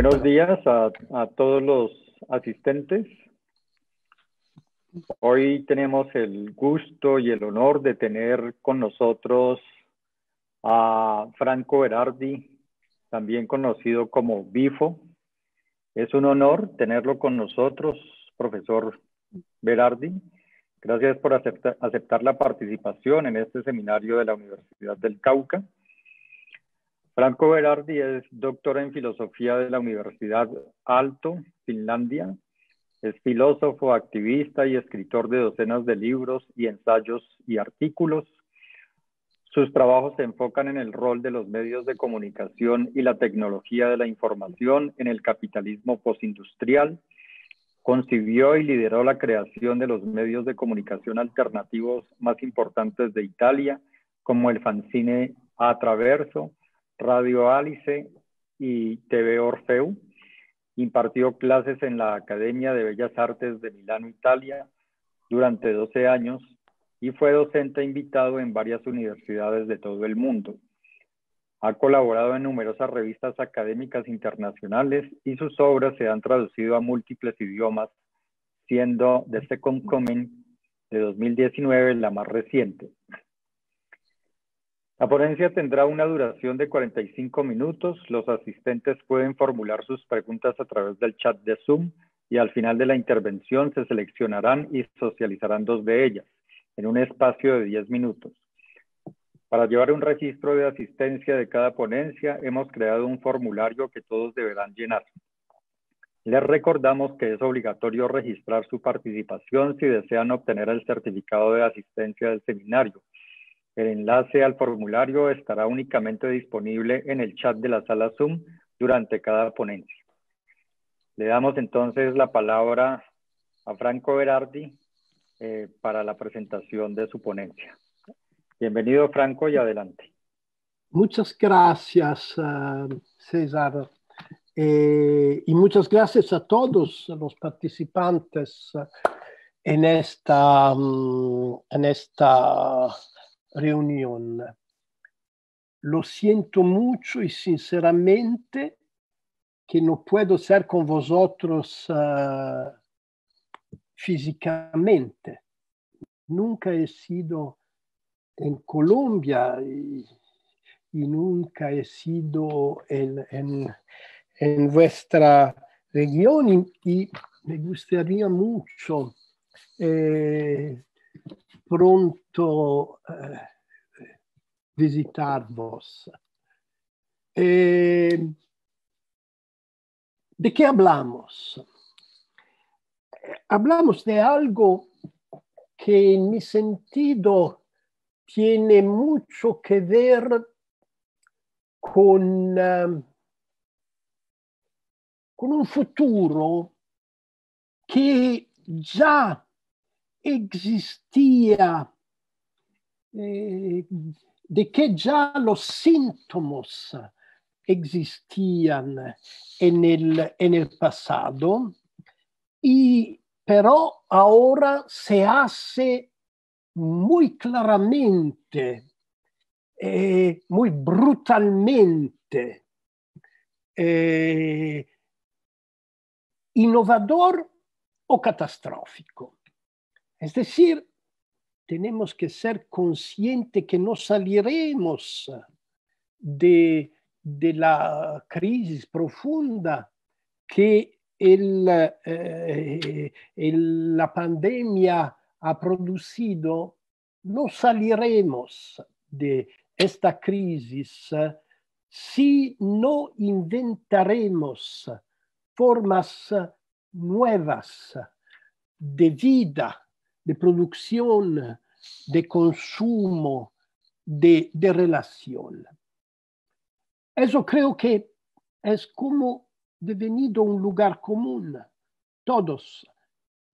Buenos días a, todos los asistentes. Hoy tenemos el gusto y el honor de tener con nosotros a Franco Berardi, también conocido como Bifo. Es un honor tenerlo con nosotros, profesor Berardi. Gracias por aceptar la participación en este seminario de la Universidad del Cauca. Franco Berardi es doctor en filosofía de la Universidad Alto, Finlandia. Es filósofo, activista y escritor de docenas de libros y ensayos y artículos. Sus trabajos se enfocan en el rol de los medios de comunicación y la tecnología de la información en el capitalismo postindustrial. Concibió y lideró la creación de los medios de comunicación alternativos más importantes de Italia, como el fanzine Atraverso, Radio Alice y TV Orfeu. Impartió clases en la Academia de Bellas Artes de Milano, Italia, durante 12 años y fue docente invitado en varias universidades de todo el mundo. Ha colaborado en numerosas revistas académicas internacionales y sus obras se han traducido a múltiples idiomas, siendo The Second Coming de 2019 este la más reciente. La ponencia tendrá una duración de 45 minutos. Los asistentes pueden formular sus preguntas a través del chat de Zoom y al final de la intervención se seleccionarán y socializarán dos de ellas en un espacio de 10 minutos. Para llevar un registro de asistencia de cada ponencia, hemos creado un formulario que todos deberán llenar. Les recordamos que es obligatorio registrar su participación si desean obtener el certificado de asistencia del seminario el enlace al formulario estará únicamente disponible en el chat de la sala Zoom durante cada ponencia. Le damos entonces la palabra a Franco Berardi eh, para la presentación de su ponencia. Bienvenido Franco y adelante. Muchas gracias, eh, César. Eh, y muchas gracias a todos los participantes en esta, mm, en esta reunión. Lo siento mucho y sinceramente que no puedo ser con vosotros uh, Nunca he sido en Colombia y, y nunca he sido en, en, en vuestra región y, y me gustaría mucho eh, pronto eh, visitarvos. Eh, ¿De qué hablamos? Hablamos de algo que en mi sentido tiene mucho que ver con, eh, con un futuro que ya existía, eh, de che già los síntomas existían e nel, en el pasado, y pero ahora se hace molto claramente, eh, muy brutalmente. Eh, innovador o catastrofico. Es decir, tenemos que ser conscientes que no saliremos de, la crisis profunda que eh, la pandemia ha producido, no saliremos de esta crisis si no inventaremos formas nuevas de vida de producción, de consumo, de, relación. Eso creo que es como devenido un lugar común. Todos,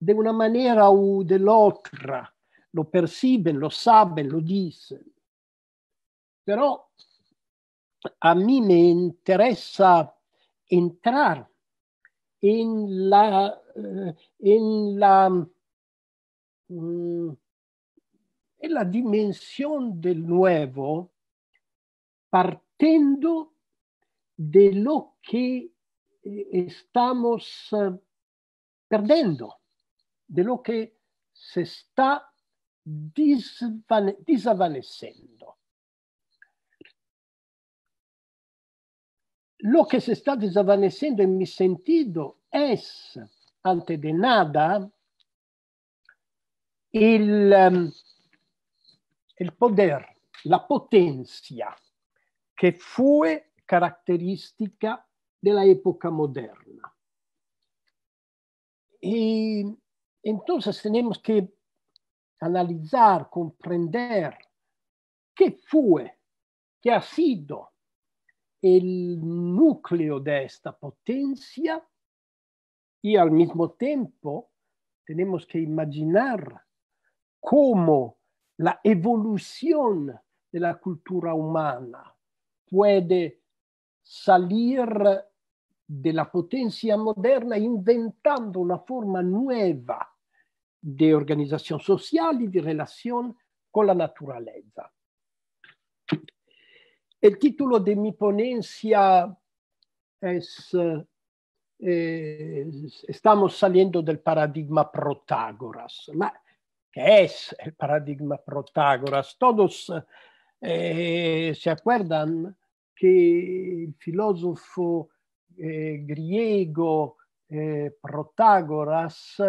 de una manera u de la otra, lo perciben, lo saben, lo dicen. Pero a mí me interesa entrar la, en la eh, Mm. è la dimensione del nuovo partendo da lo che eh, stiamo eh, perdendo, de lo che se sta disvan Lo che se sta desvaneciendo in mio sentito è, antes de nada, il, ehm, il poder, la potenza che fu caratteristica della epoca moderna. E entonces tenemos que analizar, comprender che fue, qué ha sido il nucleo di questa potenza e al mismo tiempo tenemos que imaginar come la evoluzione della cultura umana può salire de potenza moderna inventando una forma nuova di organizzazione sociale, y de relación con la naturalezza. Il título di mia ponenza è eh, Estamos saliendo del paradigma Protágoras, ma che è il paradigma Protagoras, Todos eh, se acuerdan che il filósofo eh, griego eh, Protagoras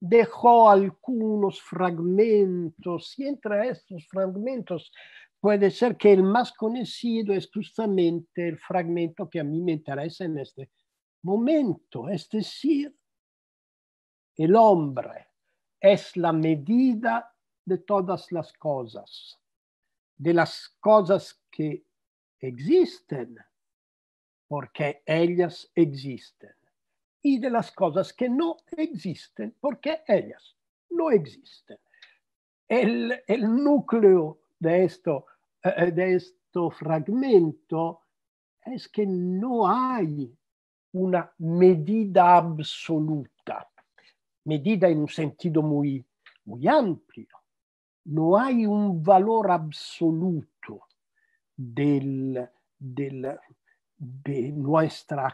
dejó alcuni fragmentos y entre estos fragmentos puede ser que el más conocido es il el fragmento que a mí me interessa in questo momento, es decir, el es la medida de todas las cosas, de las cosas que existen, porque ellas existen, y de las cosas que no existen, porque ellas no existen. El, núcleo de esto, eh, de esto fragmento es que no hay una medida absoluta medida in un sentido muy, muy amplio. No hay un valor absoluto del, del, de nuestra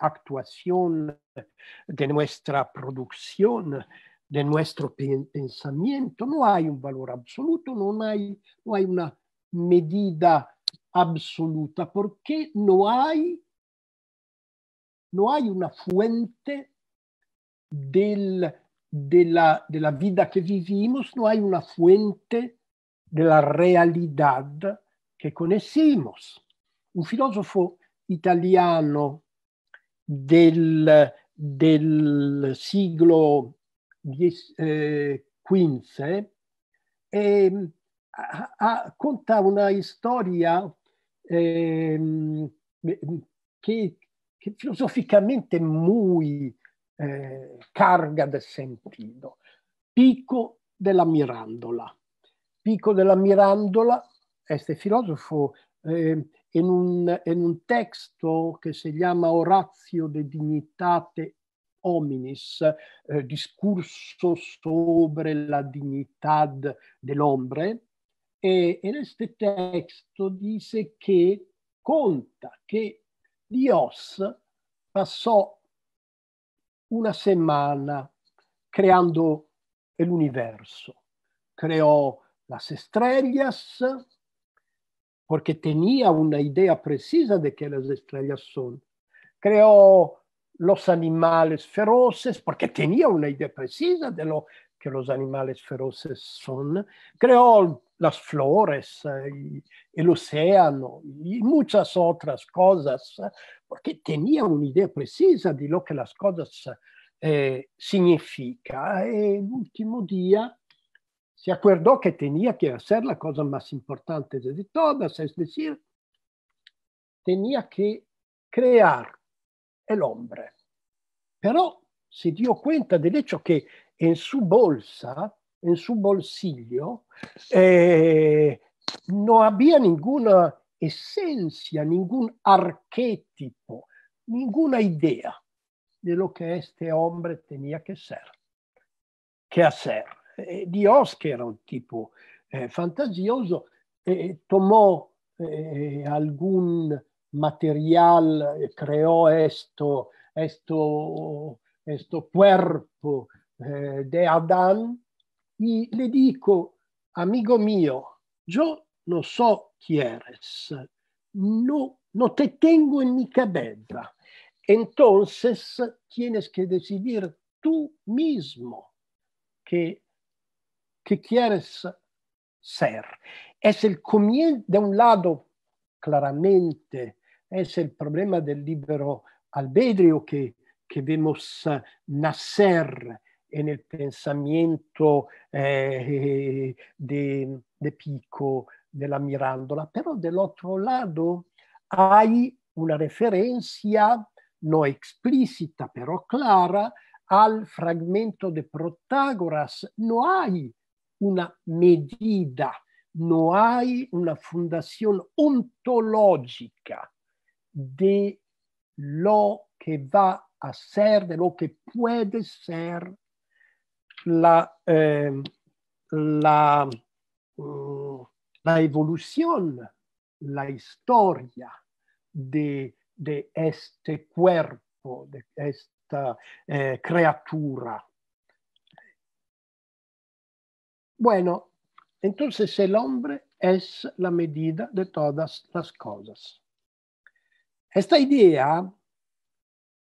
actuación, de nuestra producción, de nuestro pensamiento. No hay un valor absoluto, non hay, no hay una medida absoluta perché non hay, no hay una fuente del, della, de la vida que vivimos, no hay una fuente de la realidad que conocemos. Un filósofo italiano del, del siglo XV eh, eh, conta una storia eh, che, che filosoficamente è molto eh, carga del sentito. Pico della Mirandola. Pico della Mirandola, este filosofo, eh, in, un, in un testo che si chiama Orazio de Dignitate hominis, eh, discurso sobre la dignità dell'ombre, e in questo testo dice che conta che Dios passò una semana creando el universo. Creó las estrellas porque tenía una idea precisa de qué las estrellas son. Creó los animales feroces porque tenía una idea precisa de lo que los animales feroces son. Creó las flores, el océano y muchas otras cosas porque tenía un'idea precisa di lo che las cosas eh, significa. Y el último día se acordó que tenía que hacer la cosa più importante di todas, es decir, tenía che creare el hombre. Pero se dio cuenta del fatto che in su bolsa, in suo bolsillo, eh, no había ninguna essenza, ningún arquetipo, ninguna idea de lo que este hombre tenía que ser, que hacer. Eh, Dios, que era un tipo eh, fantasioso, eh, tomó algún material, creó esto, esto, esto cuerpo eh, de Adán y le dico, amigo mio, yo non so quieres, no, no te tengo en mi cabeza. Entonces tienes que decidir tú mismo que, que quieres ser. Es el comienzo, de un lado, claramente, es el problema del libero albedrio que, que vemos eh, nacer en el pensamiento eh, de, de Pico, de la mirandola, però del otro lado hay una referenza non explícita, però clara, al fragmento di Protagoras. Non hay una medida, non hay una fundación ontológica di lo che va a essere, di lo che può essere la, eh, la eh, la evolución, la historia de, este cuerpo, de esta eh, criatura. Bueno, entonces el hombre es la medida de todas las cosas. Esta idea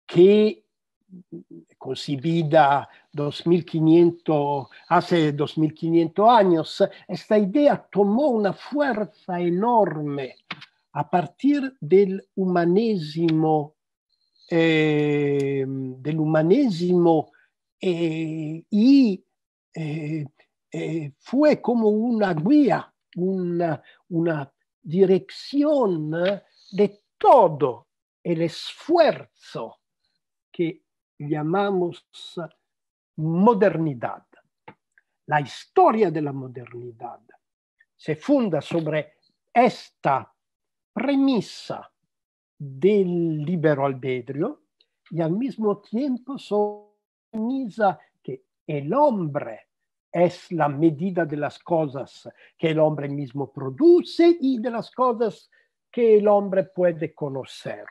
que concibida 2500, hace 2500 años, esta idea tomó una fuerza enorme a partir del humanismo, eh, del humanismo eh, y eh, fue como una guía, una, una dirección de todo el esfuerzo que llamamos modernidad. La historia de la modernidad se funda sobre esta premisa del libero albedrio y al mismo tiempo premisa que el hombre es la medida de las cosas que el hombre mismo produce y de las cosas que el hombre puede conocer.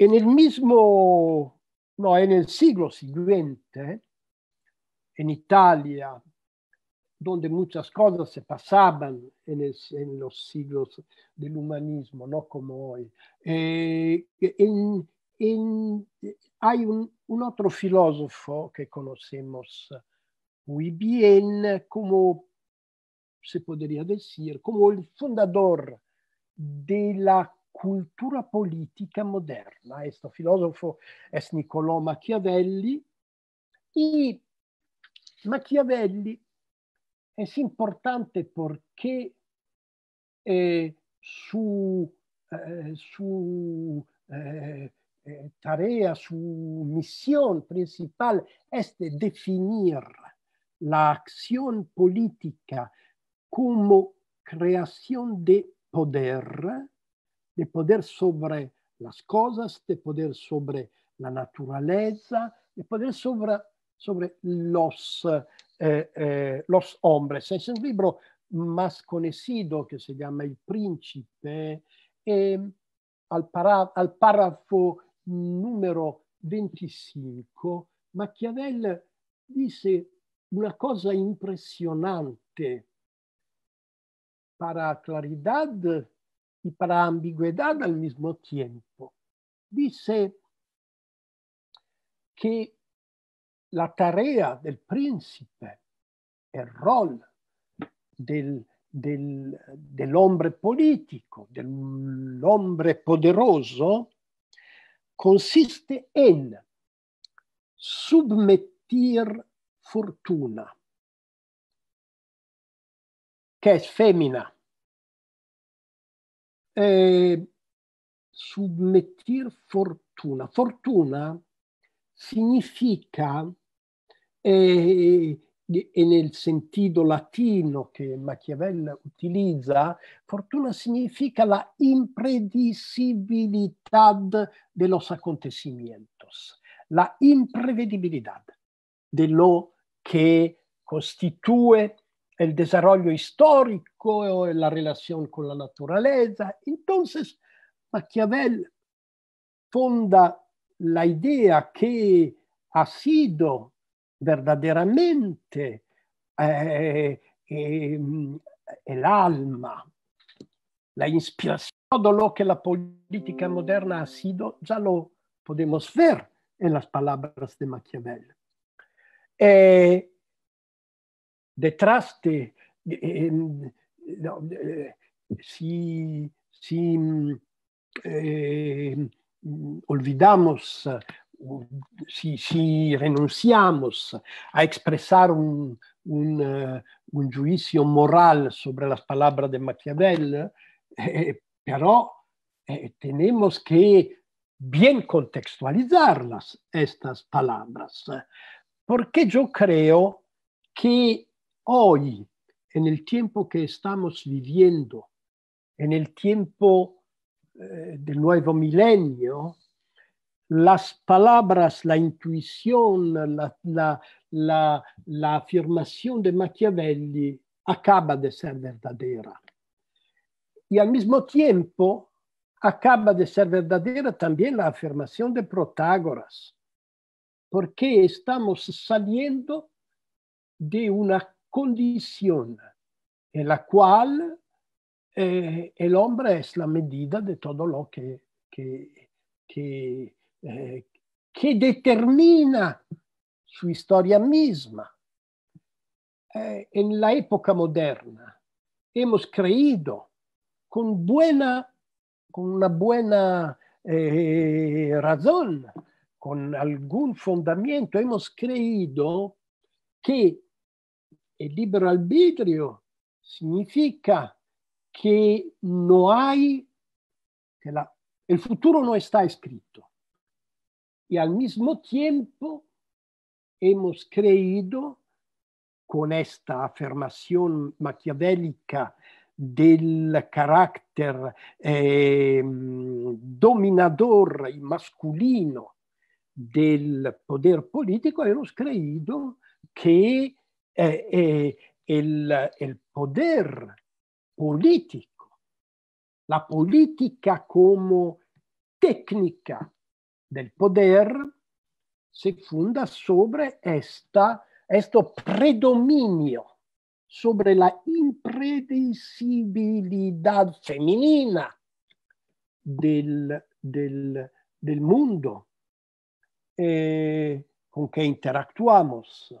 En el mismo, no, en el siglo siguiente, ¿eh? en Italia, donde muchas cosas se pasaban en, los siglos del humanismo, no como hoy, eh, hay un, otro filósofo que conocemos muy bien como, se podría decir, como el fundador de la cultura politica moderna. Questo filosofo è Niccolò Machiavelli. E Machiavelli è importante perché eh, su, eh, su eh, eh tarea, su missione principale, è de definir la politica come creazione di potere de poder sobre las cosas, de poder sobre la naturaleza, de poder sobre, sobre los, eh, eh, los hombres. Es un libro más conocido que se llama El Príncipe. Eh, al, para, al paragrafo numero 25 Machiavel dice una cosa impresionante. Para claridad y para ambigüedad al mismo tiempo. Dice que la tarea del príncipe, el rol del, del, del hombre político, del hombre poderoso, consiste en submetir fortuna, que es fémina eh, submettir fortuna. Fortuna significa, eh, e nel sentito latino che Machiavelli utilizza, fortuna significa la imprevisibilità de los acontecimientos, la imprevedibilità de lo que constituye il desarrollo histórico, la relazione con la naturaleza. Entonces, Maquiavel fonda la idea que ha sido verdaderamente eh, eh, alma, la inspiración, todo lo che la politica moderna ha sido, già lo possiamo vedere en las palabras de Maquiavel. Eh, detrás de, eh, si, eh, olvidamos, si, renunciamos a expresar eh, un, juicio moral sobre las palabras de Machiavel, pero tenemos que bien contextualizarlas, estas palabras, porque yo creo que hoy, en el tiempo que estamos viviendo, en el tiempo eh, del nuevo milenio, las palabras, la intuición, la, la, afirmación de Machiavelli acaba de ser verdadera. Y al mismo tiempo acaba de ser verdadera también la afirmación de Protágoras, porque estamos saliendo de una condición en la cual eh, el hombre es la medida de todo lo que, que, eh, determina su historia misma. Eh, en la época moderna hemos creído con buena, con una buena razón, con algún fundamento, hemos creído que E libero arbitrio significa che no hay, que la, el futuro non está scritto. E al mismo tempo abbiamo creduto con questa affermazione machiavellica del carattere eh, dominador masculino del poder político, hemos creído que eh, eh, el, el poder politico, la politica come tecnica del poder si fonda sobre questo predominio, sobre la impredecibilidad femenina del, del, del mundo eh, con cui interactuamos.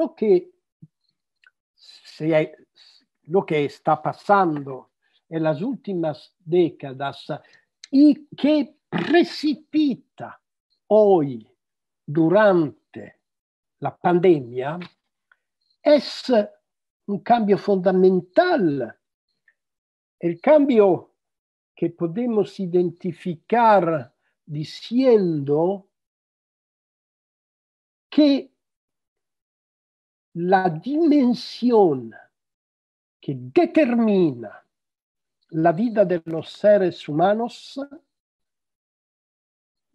Lo che, è, lo che sta passando nelle ultime decade e che precipita oggi durante la pandemia è un cambio fondamentale. Il cambio che possiamo identificare dicendo che la dimensione che determina la vita de los seres humanos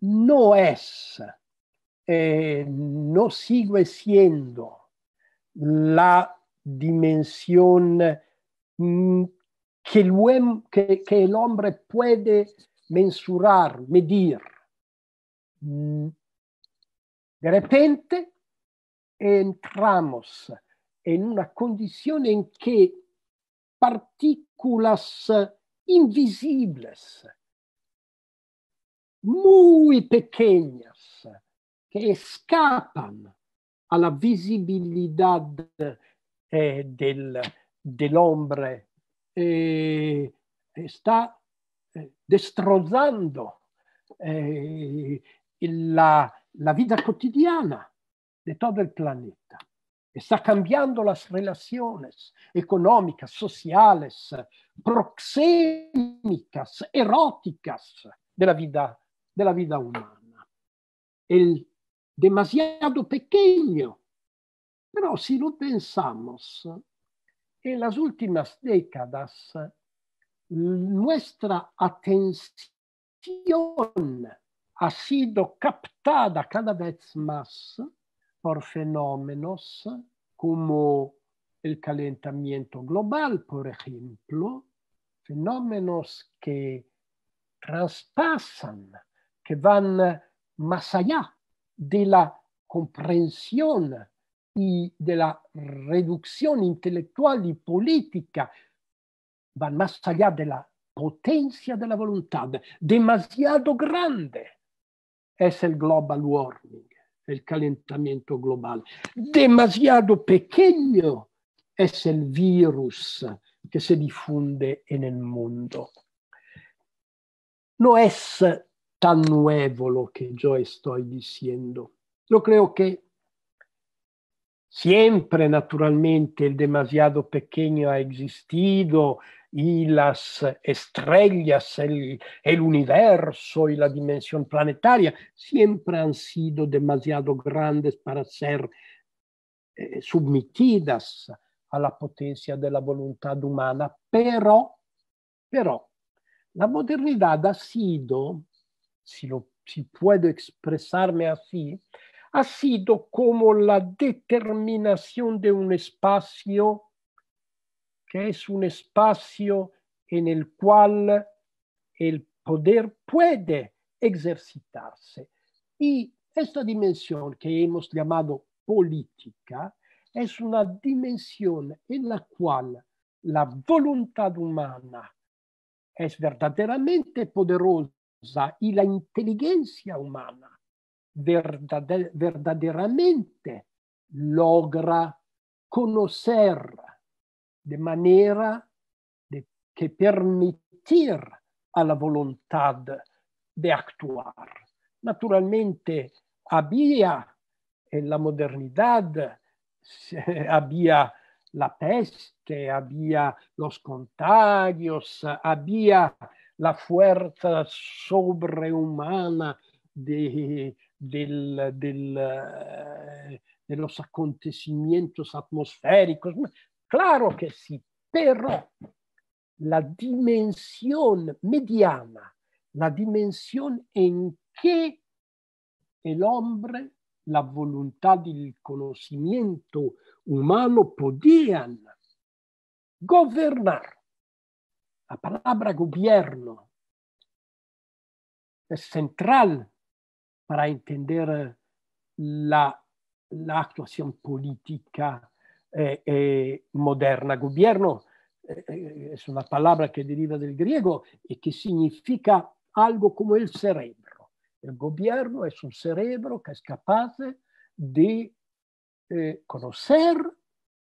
no es, eh, no sigue siendo la dimensione mm, che que, el, hombre puede mensurar, medir. Mm. De repente, entramos in una condizione in que partículas invisibles, muy pequeñas, che escapan alla visibilità eh, del, del, hombre, eh, está eh, destrozando eh, la, la vida cotidiana de todo el planeta. Está cambiando las relaciones económicas, sociales, proxémicas, eróticas de la vida, de la vida humana. El demasiado pequeño, pero si lo pensamos, en las últimas décadas nuestra atención ha sido captada cada vez más por fenómenos como el calentamiento global, por ejemplo, fenómenos que traspasan, que van más allá de la comprensión y de la reducción intelectual y política, van más allá de la potencia de la voluntad. Demasiado grande es el global warming. il calentamento globale. Demasiado pequeño es el virus che si diffonde nel mondo. mundo. No es tan nuevo lo que yo estoy diciendo. Yo creo che sempre naturalmente, il demasiado pequeño ha existido, y las estrellas, el, universo y la dimensión planetaria siempre han sido demasiado grandes para ser sometidas eh, submitidas a la potencia de la voluntad humana, pero, pero la modernidad ha sido, si, lo, si puedo expresarme así, ha sido como la determinación de un espacio che è un espacio en el quale il poder può exercitarse. E questa dimensione che hemos chiamato politica è una dimensione en la cual la volontà humana è verdaderamente poderosa e la inteligencia humana verdaderamente logra conocer de manera de, que permitir a la voluntad de actuar. Naturalmente había en la modernidad, había la peste, había los contagios, había la fuerza sobrehumana de, del, del, eh, de los acontecimientos atmosféricos. Claro che sì, però la dimensione mediana, la dimensione in que el hombre, la volontà del el conocimiento humano podían gobernar. La palabra gobierno è central per entender la, la politica Eh, eh, moderna. Gobierno eh, es una palabra que deriva del griego y que significa algo como el cerebro. El gobierno es un cerebro que es capaz de conocer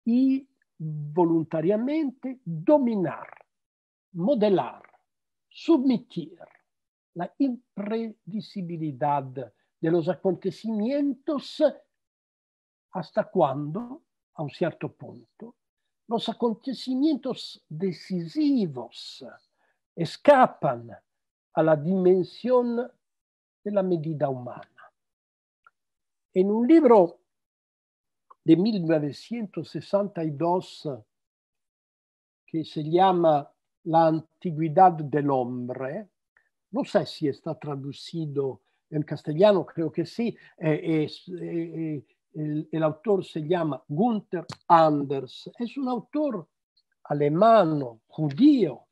y e voluntariamente dominar, modelar, submitir la imprevisibilidad de los acontecimientos hasta cuando a un certo punto, los acontecimientos decisivos escapan a la dimensión de la medida humana. En un libro de 1962 que se llama La antigüedad del hombre, no sé si está traducido en castellano, creo que sí, eh, eh, eh, el, el autor se llama Gunther Anders, è un autor alemano, judío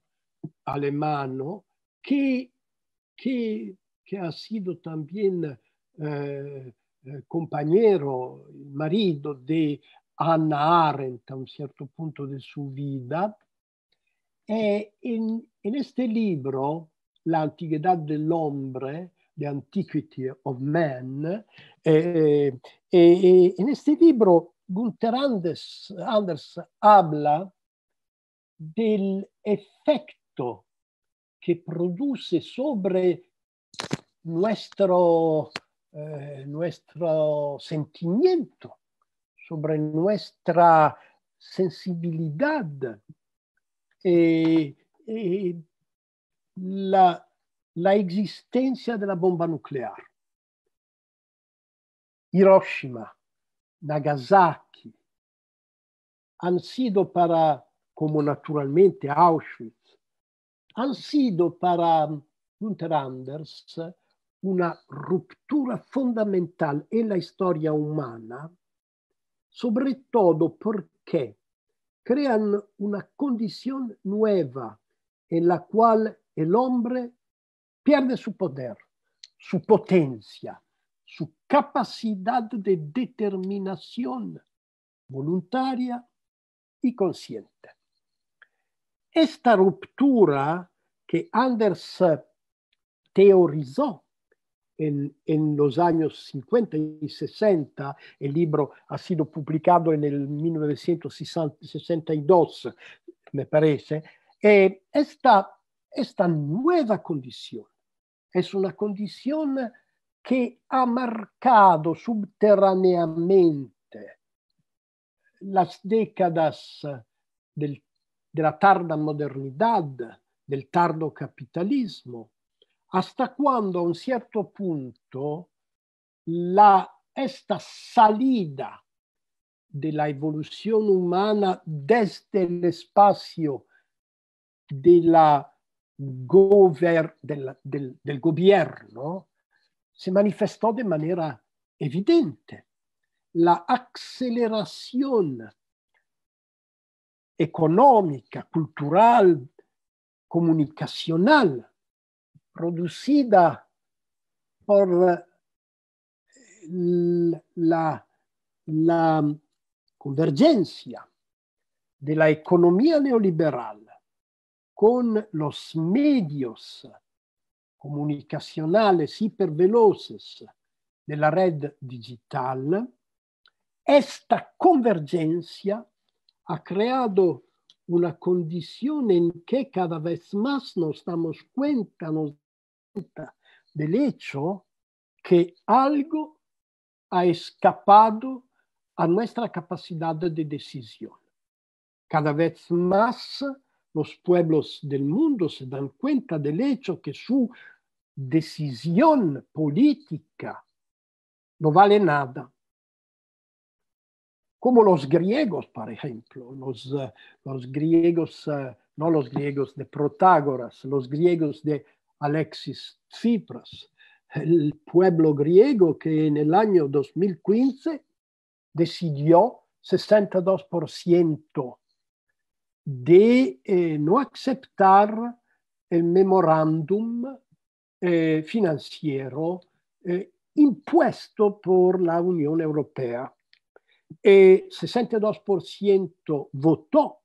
alemano, che, que, que ha sido anche eh, eh compañero, marito di Anna Arendt a un certo punto de sua vita. Eh, en, en libro, La antigüedad del hombre, The Antiquity of Man, e, e, en este libro Gunther Anders, Anders habla dell'effetto che produce sobre nuestro, eh, nuestro sentimiento, sobre nuestra sensibilidad. e la, la existencia della bomba nucleare. Hiroshima, Nagasaki han sido para, como naturalmente Auschwitz, han sido para Gunther Anders una ruptura fondamentale nella storia umana, soprattutto perché creano una condizione nuova en la quale el pierde su poder, su potencia, su capacidad de determinación voluntaria y consciente. Esta ruptura que Anders teorizó en, los años 50 y 60, el libro ha sido publicado en el 1962, me parece, eh, esta nueva condición è una condizione che ha marcato subterraneamente las décadas del, de tarda modernità, del tardo capitalismo, hasta quando a un certo punto la, esta salida della evoluzione umana desde el espacio de gover, del, del, del gobierno se manifestò de manera evidente la accelerazione economica, cultural, comunicacional producida por eh, la, la convergencia de la neoliberal con los medios comunicacionales hiperveloces de la red digital, esta convergencia ha creado una condición en que cada vez más nos damos cuenta, nos cuenta del hecho que algo ha escapado a nuestra capacidad de decisión. Cada vez más los pueblos del mundo se dan cuenta del hecho que su decisión política no vale nada. Como los griegos, por ejemplo, los, eh, los griegos, eh, no los griegos de Protágoras, los griegos de Alexis Tsipras, el pueblo griego que en el año 2015 decidió 62% de eh, no aceptar el memorándum eh, financiero eh, impuesto por la Unión Europea. El eh, 62% votó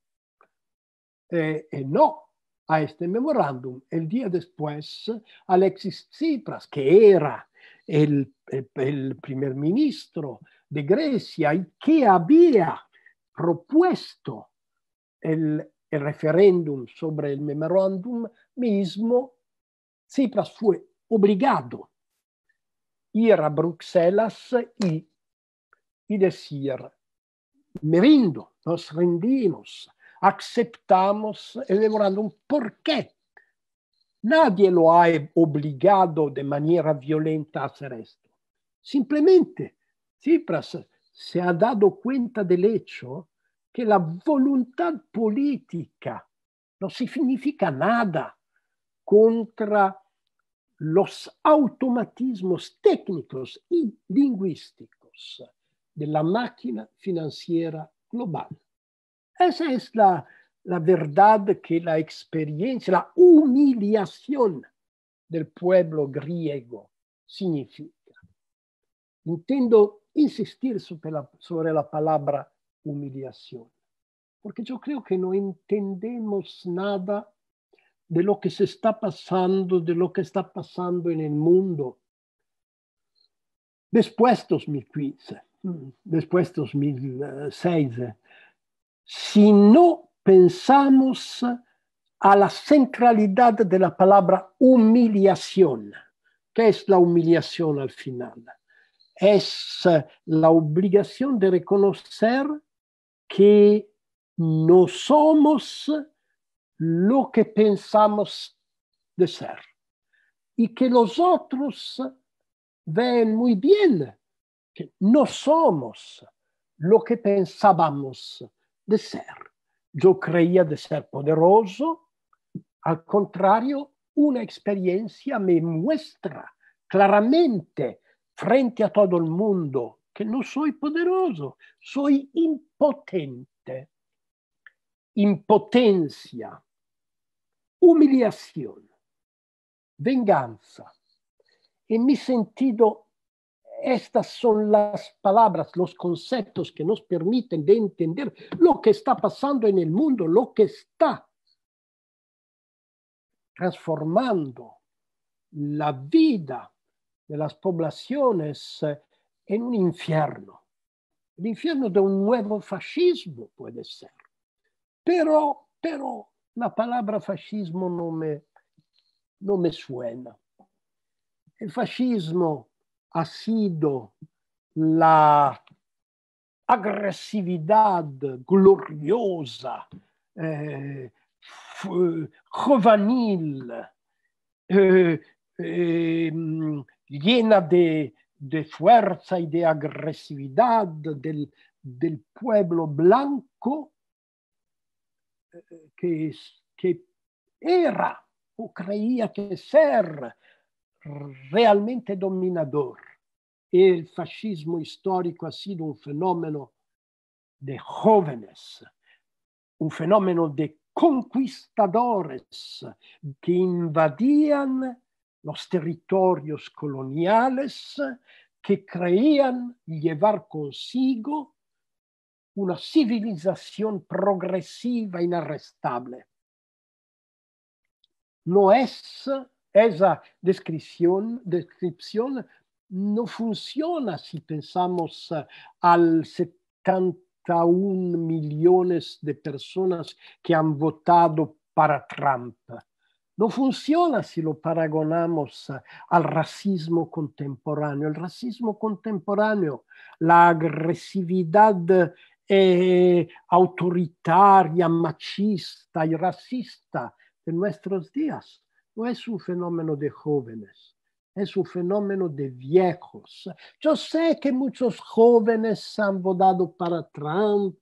eh, eh, no a este memorándum. El día después, Alexis Tsipras, que era el, el, el primer ministro de Grecia y que había propuesto il, el referéndum sobre il memorandum mismo, Tsipras fue obligado ir a Bruxelles e, y decir, merindo, nos rendimos, aceptamos el memorandum. Perché? Nadie lo ha obligado de manera violenta a hacer esto. Simplemente Tsipras se ha dato cuenta del hecho che la volontà politica non significa nada contra los automatismos técnicos y lingüísticos de la máquina financiera global. Esa es la, la verdad que la experiencia, la humillación del pueblo griego significa. Intendo insistir sobre la, sobre la palabra humiliación. Porque yo creo que no entendemos nada de lo que se está pasando, de lo que está pasando en el mundo. Después de 2015, después de 2006, si no pensamos a la centralidad de la palabra humiliación, ¿qué es la humiliación al final? Es eh, la obligación de reconocer que no somos lo que pensamos de ser y que los otros ven muy bien que no somos lo que pensábamos de ser. Yo creía de ser poderoso, al contrario, una experiencia me muestra claramente frente a todo el mundo que no soy poderoso, soy impotente. Impotencia, humillación, venganza. En mi sentido, estas son las palabras, los conceptos que nos permiten de entender lo que está pasando en el mundo, lo que está transformando la vida de las poblaciones eh, en un infierno. El infierno de un nuovo fascismo può essere. Però, pero la palabra fascismo non me, no me suena. Il fascismo ha sido la agresividad gloriosa, eh, juvenil, eh, eh, llena de, de fuerza y de agresividad del, del pueblo blanco eh, que, que era o creía que ser realmente dominador. El fascismo histórico ha sido un fenómeno de jóvenes, un fenómeno de conquistadores que invadían los territorios coloniales que creían llevar consigo una civilización progresiva inarrestable. No es esa descripción, descripción no funciona si pensamos eh, al 71 millones de personas que han votado para Trump no funciona si lo paragonamos al racismo contemporáneo. El racismo contemporáneo, la agresividad eh, autoritaria, machista y racista de nuestros días, no es un fenómeno de jóvenes, es un fenómeno de viejos. Yo sé que muchos jóvenes han votado para Trump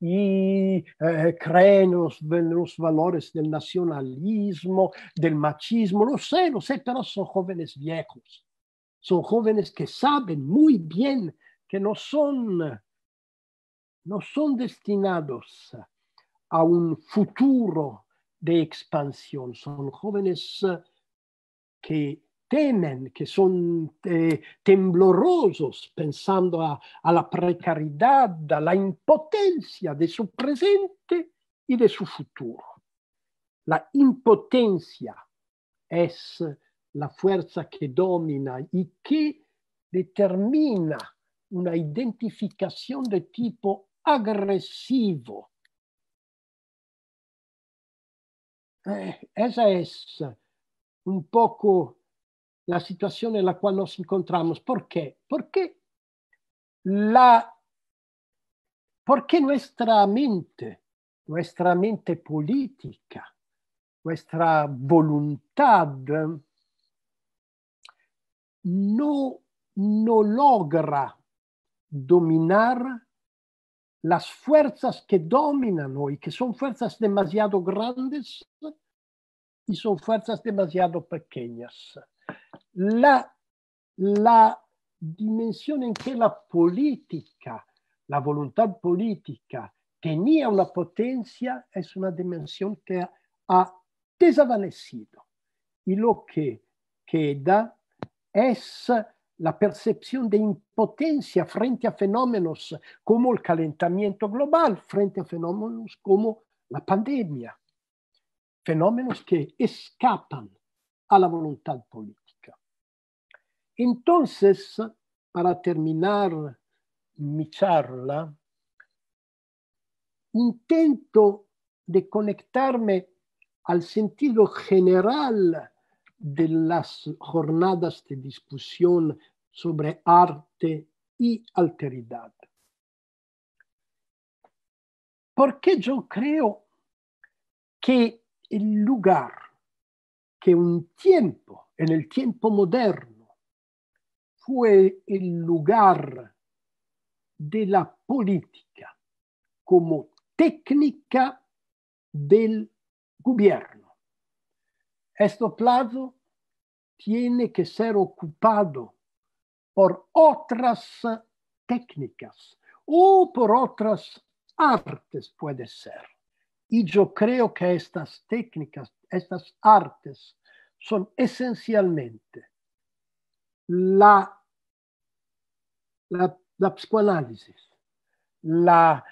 y eh, creen los, los, valores del nacionalismo, del machismo, lo sé, lo sé, pero son jóvenes viejos. Son jóvenes que saben muy bien que son, no son destinados a un futuro de expansión. Son jóvenes que temen, que son eh, temblorosos pensando a, la precariedad, a la impotencia de su presente y de su futuro. La impotencia es la fuerza que domina y que determina una identificación de tipo agresivo. Eh, esa es un poco la situación en la cual nos encontramos. ¿Por qué? Porque, la, porque nuestra mente, nuestra mente política, nuestra voluntad no, no logra dominar las fuerzas que dominan hoy, que son fuerzas demasiado grandes y son fuerzas demasiado pequeñas. la, la dimensione in cui la politica, la volontà politica tenía una potenza è una dimensione che ha desvanecido. Y lo que queda è la percezione di impotenza frente a fenómenos come il calentamiento global, frente a fenómenos come la pandemia, fenómenos che escapan a la voluntad política. Entonces, para terminar mi charla, intento de conectarme al sentido general de las jornadas de discusión sobre arte y alteridad. Porque yo creo que el lugar, que un tiempo, en el tiempo moderno, fue el lugar de la política como técnica del gobierno. Este plazo tiene que ser ocupado por otras técnicas o por otras artes, puede ser. Y yo creo que estas técnicas, estas artes, son esencialmente la la, psicoanálisis, la,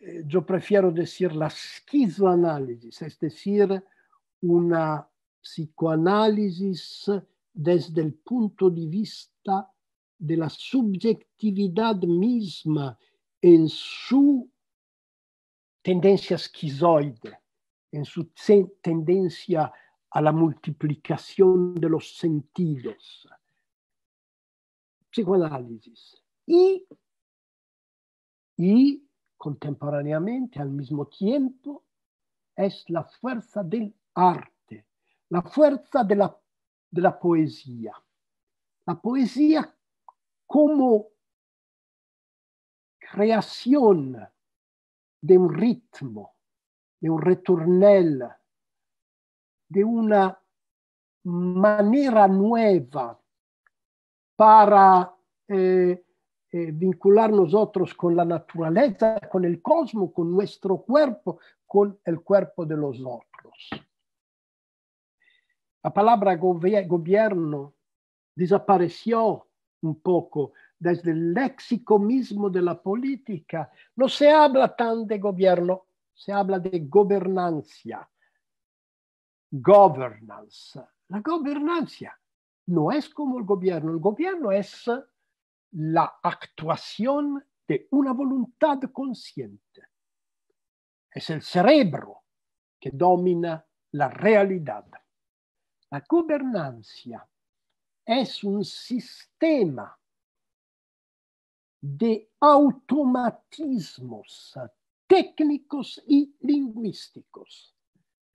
eh, yo prefiero decir la esquizoanálisis, es decir, una psicoanálisis desde el punto de vista de la subjetividad misma en su tendencia esquizoide, en su tendencia a la multiplicación de los sentidos. Psicoanálisis. y, y contemporáneamente al mismo tiempo es la fuerza del arte, la fuerza de la, de la poesía. La poesía como creación de un ritmo, de un retornel, de una manera nueva para eh, vincularnos eh, vincular nosotros con la naturaleza, con el cosmos, con nuestro cuerpo, con el cuerpo de los otros. La palabra gobierno desapareció un poco desde el léxico mismo de la política. No se habla tan de gobierno, se habla de gobernancia. Governance. La gobernancia no es como el gobierno, el gobierno es la actuación de una voluntad consciente. Es el cerebro que domina la realidad. La gobernancia es un sistema de automatismos técnicos y lingüísticos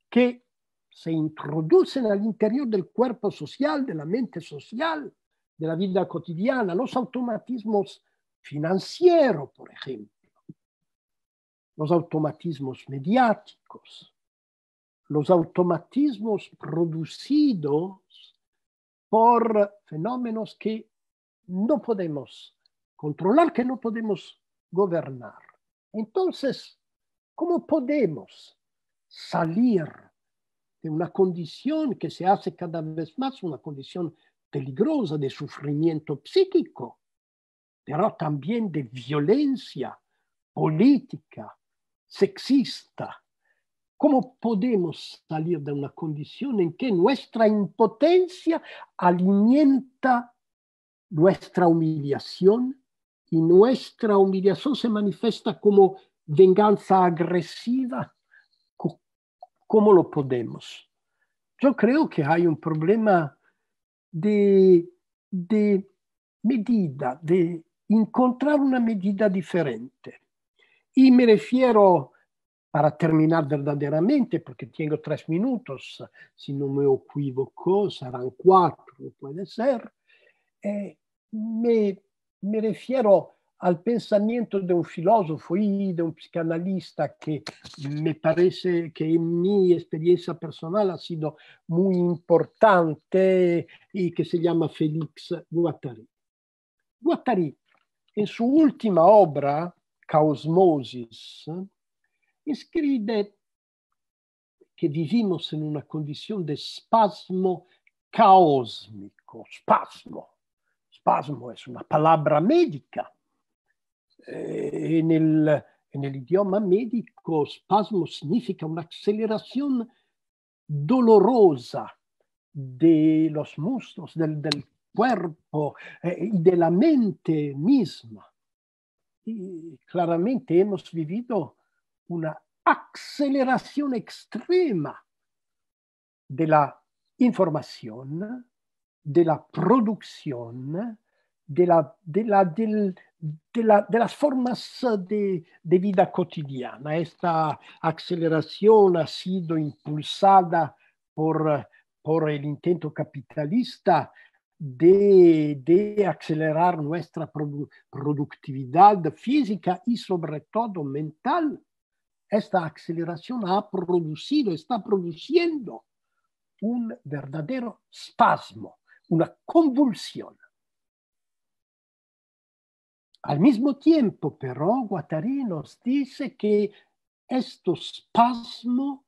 que se introducen al interior del cuerpo social, de la mente social, de la vida cotidiana, los automatismos financieros, por ejemplo, los automatismos mediáticos, los automatismos producidos por fenómenos que no podemos controlar, que no podemos gobernar. Entonces, ¿cómo podemos salir de una condición que se hace cada vez más una condición peligrosa de sufrimiento psíquico, pero también de violencia política, sexista. ¿Cómo podemos salir de una condición en que nuestra impotencia alimenta nuestra humillación y nuestra humillación se manifiesta como venganza agresiva? ¿Cómo lo podemos? Yo creo que hay un problema de, de medida, de encontrar una medida diferente. Y me refiero, para terminar verdaderamente, porque tengo tres minutos, si no me equivoco, serán cuatro, puede ser, eh, me, me refiero al pensamento di un filosofo y de un psicanalista che mi pare che in mia esperienza personale ha sido molto importante y que se llama Félix Guattari. Guattari, in sua ultima opera, Caosmosis, scrive che viviamo in una condizione di spasmo caosmico, spasmo. Spasmo è una parola médica Eh, en, el, en el idioma médico, spasmo significa una aceleración dolorosa de los músculos, del, cuerpo eh, y de la mente misma. Y claramente hemos vivido una aceleración extrema de la información, de la producción, de la, de la, del, de, las formas eh, de, vida cotidiana. Esta aceleración ha sido impulsada por, eh, el intento capitalista de, acelerar nuestra productividad física y sobre todo mental. Esta aceleración ha producido, está produciendo un verdadero espasmo, una convulsión al mismo tiempo, pero, Guattari nos dice que este espasmo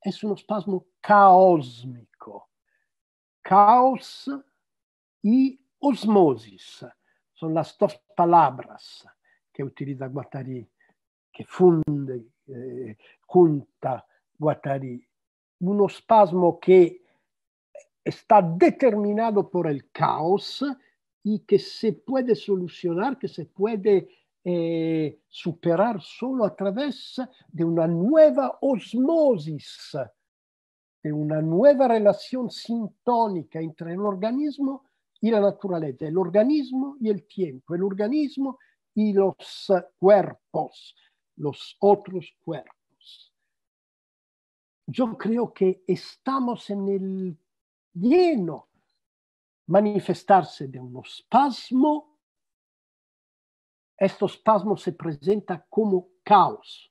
es un espasmo caosmico, Caos y osmosis son las dos palabras que utiliza Guattari, que funde, eh, junta Guattari. Un espasmo que está determinado por el caos y que se puede solucionar, que se puede eh, superar solo a través de una nueva osmosis, de una nueva relación sintónica entre el organismo y la naturaleza, el organismo y el tiempo, el organismo y los cuerpos, los otros cuerpos. Yo creo que estamos en el lleno manifestarsi di uno spasmo, questo spasmo se presenta come caos.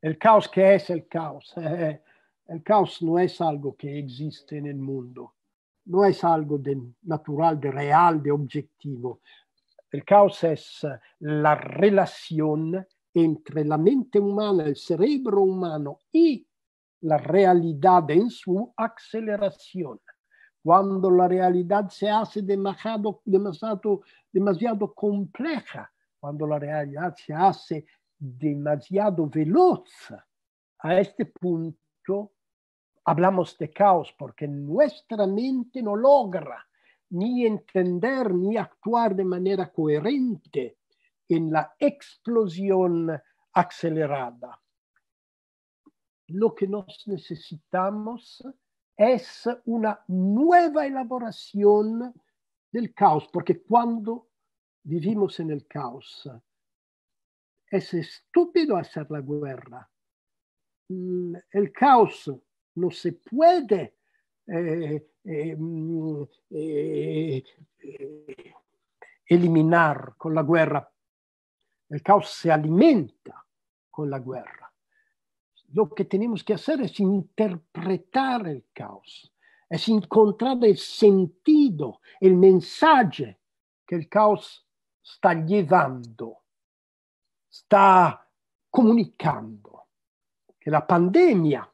Il caos que è il caos. Il caos non è algo che esiste nel mondo, non è es algo de natural, de real, de objetivo. Il caos è la relazione entre la mente humana, il cerebro humano e la realidad in sua accelerazione. cuando la realidad se hace demasiado, demasiado, demasiado compleja, cuando la realidad se hace demasiado veloz. A este punto hablamos de caos porque nuestra mente no logra ni entender ni actuar de manera coherente en la explosión acelerada. Lo que nos necesitamos es una nueva elaboración del caos, porque cuando vivimos en el caos, es estúpido hacer la guerra. Mm, el caos no se puede eh, eh, mm, eh, eliminar con la guerra. El caos se alimenta con la guerra lo que tenemos que hacer es interpretar el caos, es encontrar el sentido, el mensaje que el caos está llevando, está comunicando, que la pandemia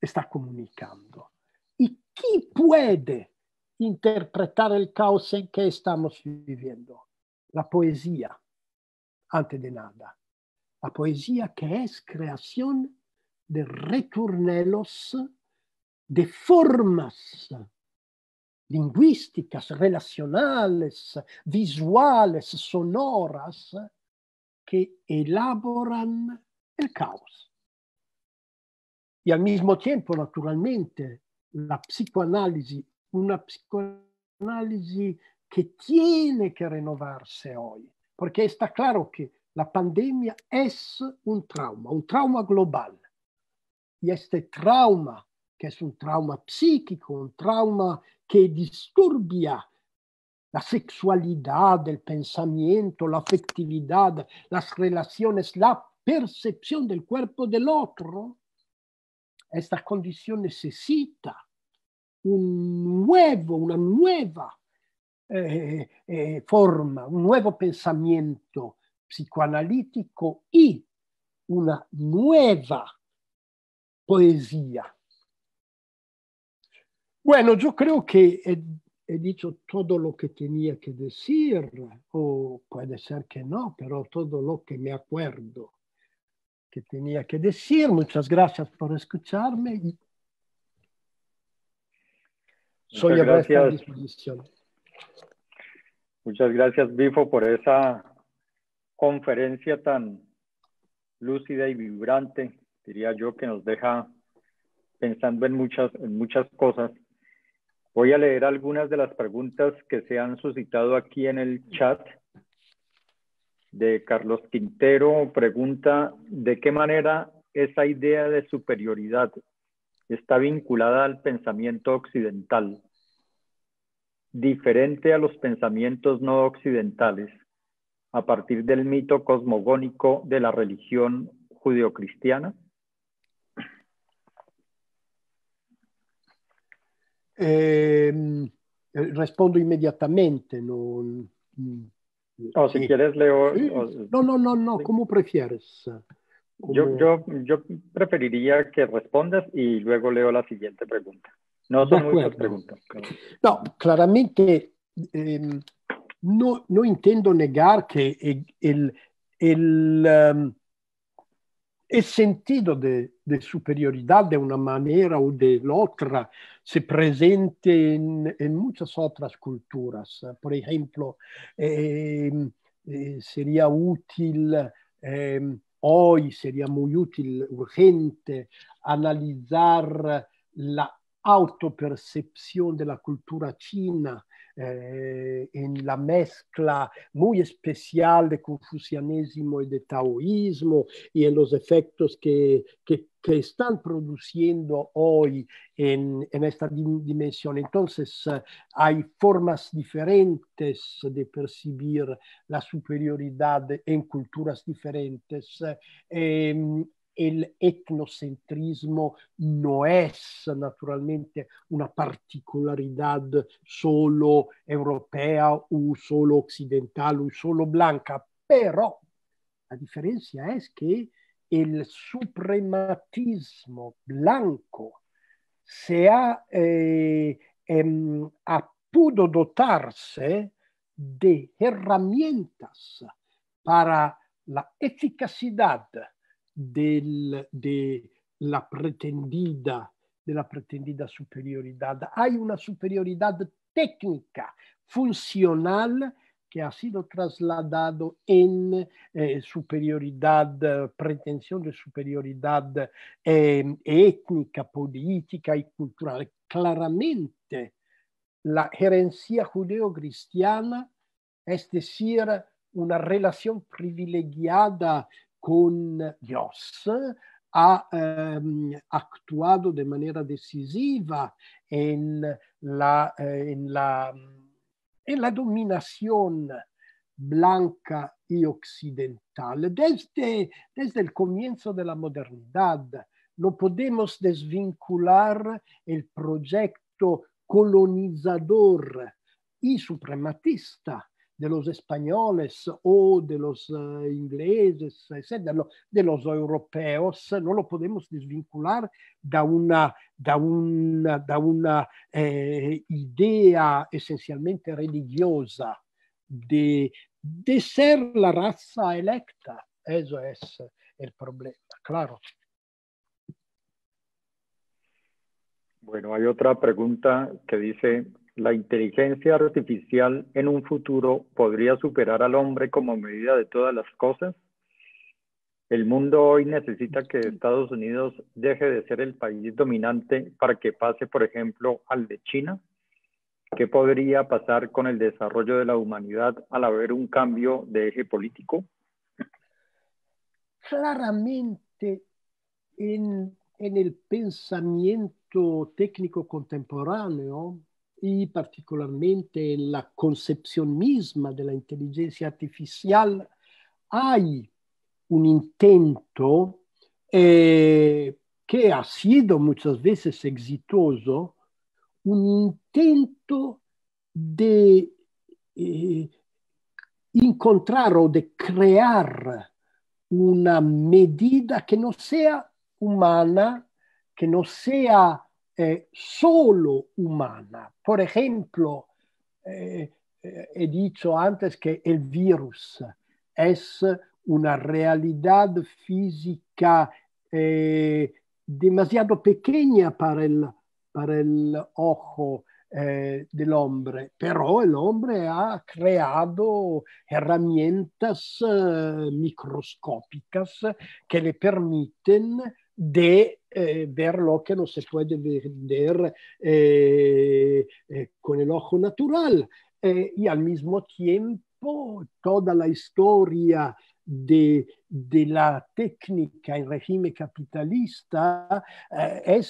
está comunicando. ¿Y quién puede interpretar el caos en que estamos viviendo? La poesía, antes de nada. La poesía que es creación de returnelos de formas lingüísticas, relacionales, visuales, sonoras, que elaboran el caos. Y al mismo tiempo, naturalmente, la psicoanálisis, una psicoanálisis que tiene que renovarse hoy, porque está claro que la pandemia es un trauma, un trauma global. y este trauma, que es un trauma psíquico, un trauma que disturbia la sexualidad, el pensamiento, la afectividad, las relaciones, la percepción del cuerpo del otro, esta condición necesita un nuevo, una nueva eh, eh, forma, un nuevo pensamiento psicoanalítico y una nueva poesía. Bueno, yo creo que he, dicho todo lo que tenía que decir, o puede ser que no, pero todo lo que me acuerdo que tenía que decir. Muchas gracias por escucharme. Y soy a vuestra disposición. Muchas gracias, Bifo, por esa conferencia tan lúcida y vibrante diría yo, que nos deja pensando en muchas, en muchas cosas. Voy a leer algunas de las preguntas que se han suscitado aquí en el chat. De Carlos Quintero pregunta, ¿de qué manera esa idea de superioridad está vinculada al pensamiento occidental, diferente a los pensamientos no occidentales, a partir del mito cosmogónico de la religión judeocristiana? Ehm, respondo inmediatamente. No, o si quieres, leo. no, no, no, no, como prefieres? Yo, yo, yo preferiría que respondas y luego leo la siguiente pregunta. No son muchas preguntas. No, claramente ehm, no, no intendo negar que el, el, um, el sentido de, de, superioridad de una maniera o de la otra se presente en, en muchas otras culturas. Por ejemplo, eh, eh, sería útil, eh, hoy sería muy útil, urgente, analizar la autopercepción della cultura china Eh, en la mezcla muy especial de confucianismo y de taoísmo y en los efectos que, están produciendo hoy en, esta dimensión. Entonces eh, hay formas diferentes de percibir la superioridad en culturas diferentes. Eh, em, il etnocentrismo no es naturalmente una particolarità solo europea o solo occidentale o solo blanca, però la differenza è che il suprematismo blanco se ha, eh, em, ha pudo dotarse de herramientas para la eficacidad de la pretendida pretendida superioridad. Hay una superioridad técnica, funcional, que ha sido trasladado en eh, superioridad, pretensión de superioridad eh, étnica, política y cultural. Claramente, la gerencia judeo-cristiana, es decir, una relación privilegiada con Dios, ha ehm, actuado de maniera decisiva in la, eh, en la, en la dominación blanca e occidentale desde, desde el comienzo della modernità. Non possiamo podemos desvincular el proyecto colonizador y suprematista de los españoles o de los eh, ingleses, etcétera, de los europeos, no lo podemos desvincular de una, una, una eh, idea esencialmente religiosa de, de ser la raza electa. Eso es el problema, claro. Bueno, hay otra pregunta que dice, la inteligencia artificial en un futuro podría superar al hombre como medida de todas las cosas? El mundo hoy necesita que Estados Unidos deje de ser el país dominante para que pase, por ejemplo, al de China. ¿Qué podría pasar con el desarrollo de la humanidad al haber un cambio de eje político? Claramente, en, el pensamiento técnico contemporáneo, e particolarmente la concepción misma de artificiale, hai un intento eh, que ha sido muchas veces exitoso, un intento di eh, encontrar o di creare una medida che non sia humana, che non sia eh, solo umana. Per esempio, eh, eh, he detto antes che il virus è una realidad física eh, demasiado pequeña per el, para el ojo eh, del hombre, pero el hombre ha creato herramientas eh, microscópicas che le permiten di Eh, ver lo que no se puede ver eh, eh, con el ojo natural. y al mismo tiempo, toda la historia de de la técnica en régimen capitalista eh,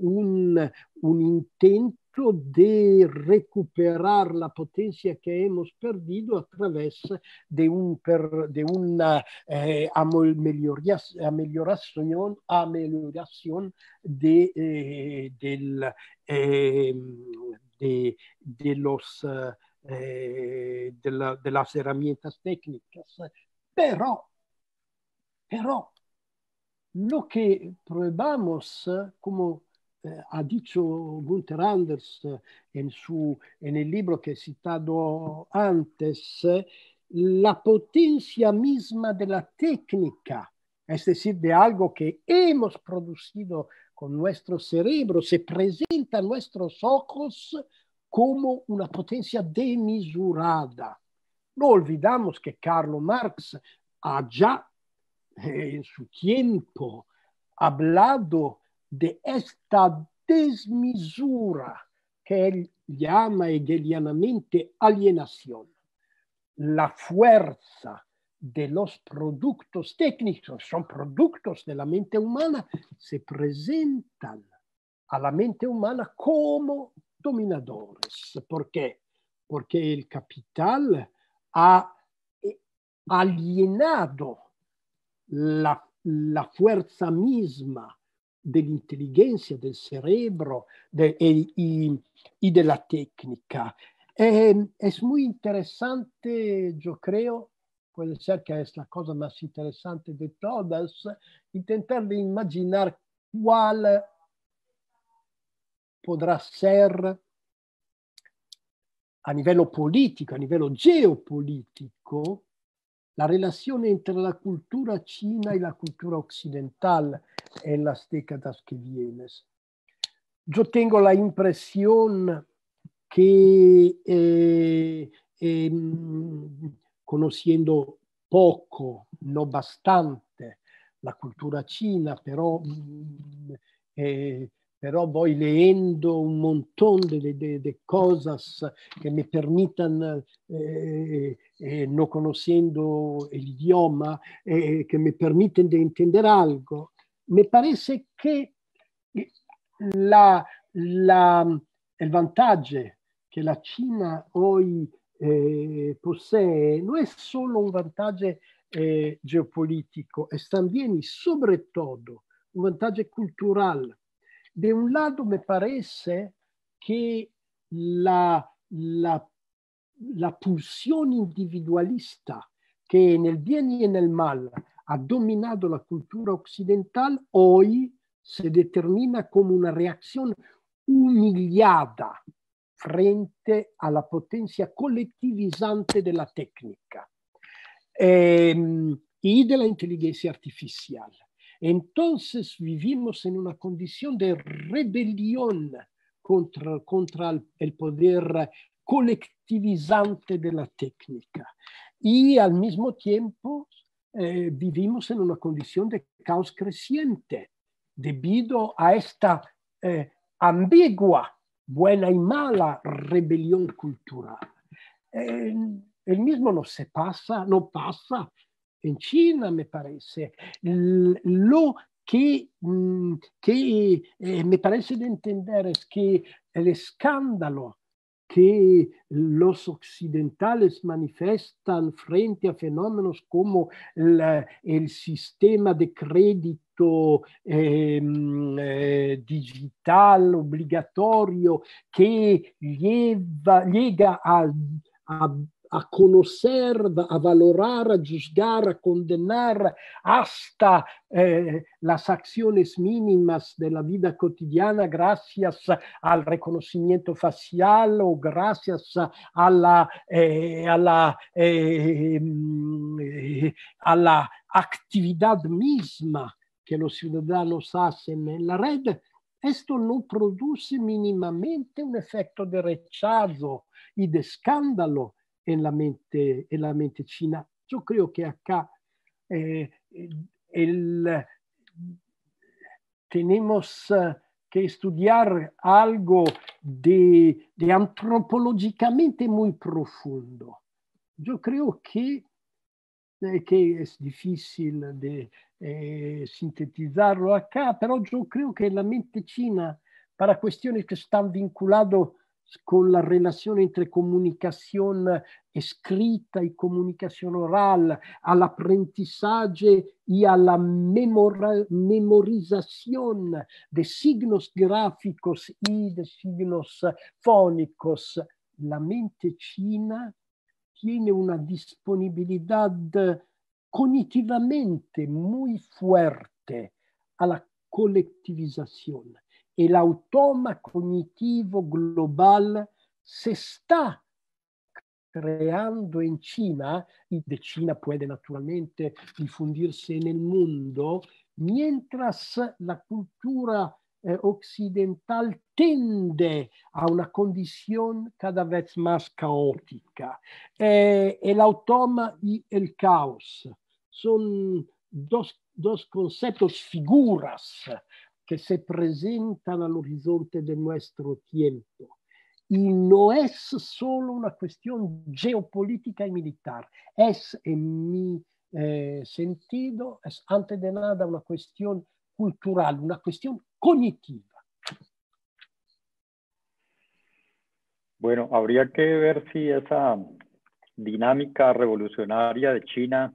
un, un intento di recuperare la potenza che abbiamo perduto a través de, un per, de una eh, amelioración, amelioración de, eh, del, ehm, eh, de, de, los, de, la, de las herramientas però lo que probamos, como eh, ha detto Gunther Anders en, eh, su, en el libro che ho citato antes, la potenza misma della la técnica, es decir, di algo che hemos producido con nuestro cerebro, se presenta a nuestros ojos come una potenza demisurada. No olvidamos che Carlo Marx ha già en su tiempo hablado de esta desmisura que él llama hegelianamente alienación. La fuerza de los productos técnicos, son productos de la mente humana, se presentan a la mente humana como dominadores. ¿Por qué? Porque el capital ha eh, alienado la, la forza misma dell'intelligenza, del cerebro de, e, y, y de la técnica. Eh, es muy interesante, yo creo, puede ser que la cosa più interessante di todas, tentare di immaginare quale potrà essere a livello politico, a livello geopolitico, la relazione tra la cultura china e la cultura occidentale en las décadas que vienen. Io tengo la impresión que, eh, eh, conociendo poco, no bastante, la cultura china, però... Mm, eh, però poi leendo un montón de, de, de cosas que me permitan, eh, eh, no conociendo el eh, que me permiten de entender algo. mi parece che la, la, el vantaggio che la Cina oggi eh, possiede non è solo un vantaggio eh, geopolitico, è anche e soprattutto un vantaggio culturale. De un lato mi parece che la, la, la pulsión individualista che nel bene e nel en mal ha dominato la cultura occidentale, oggi si determina come una reazione humillada frente alla potenza collettivizzante della tecnica e ehm, della intelligenza artificiale. Entonces vivimos en una condición de rebelión contra, el, poder colectivizante de la técnica. Y al mismo tiempo eh, vivimos en una condición de caos creciente debido a esta eh, ambigua, buena y mala rebelión cultural. Eh, el mismo no se pasa, no pasa in Cina, me parece, lo che, que eh, me parece de entender è che el scandalo che gli occidentali manifestano frente a fenómenos come il, el sistema di crédito eh, eh, digital obligatorio que lleva, llega a, a a conocer, a valorar, a juzgar, a condenar hasta eh, las acciones mínimas de la vida cotidiana gracias al reconocimiento facial o gracias a la, eh, a la, eh, mm, a la actividad misma que los ciudadanos hacen en la red, Questo non produce mínimamente un effetto di rechazo e di scandalo en la mente, en la mente china. Io credo che acá eh, el, tenemos que estudiar algo de, de antropológicamente muy profundo. Yo creo eh, che è difficile di eh, sintetizzarlo acá, però io credo che la mente cina, per questioni che stanno vincolate con la relazione entre comunicazione scritta e comunicazione orale, all'apprentissage e alla memora- memorizzazione de signos graficos e de signos fonicos. La mente cina tiene una disponibilità cognitivamente molto forte alla colectivizazione e l'automa cognitivo global se sta creando in Cina, y de China puede naturalmente diffondersi nel mondo, mundo, mientras la cultura eh, occidental tende a una condizione cada vez más caótica. Eh, el automa y el caos sono due dos conceptos, figuras che se presentano al horizonte de nuestro tiempo. Y no è solo una questione geopolítica e militar, è en mi eh, sentido, es antes de nada una questione culturale, una questione cognitiva. Bueno, habría que ver si esa dinámica revolucionaria de China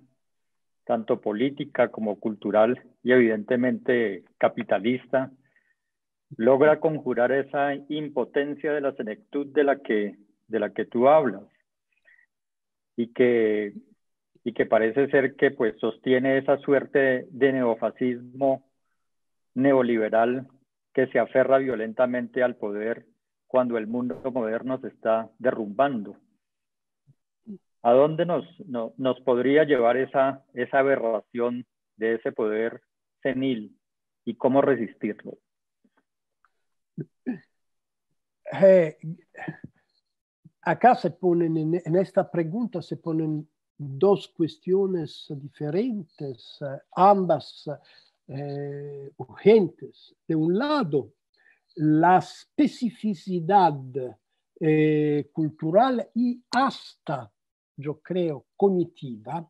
tanto política como cultural y evidentemente capitalista, logra conjurar esa impotencia de la senectud de la que, de la que tú hablas y que, y que parece ser que pues, sostiene esa suerte de neofascismo neoliberal que se aferra violentamente al poder cuando el mundo moderno se está derrumbando. ¿A dónde nos, podría llevar esa, esa aberración de ese poder senil y cómo resistirlo? Eh, acá se ponen, en, esta pregunta se ponen dos cuestiones diferentes, eh, ambas eh, urgentes. De un lado, la especificidad cultural y hasta io creo, cognitiva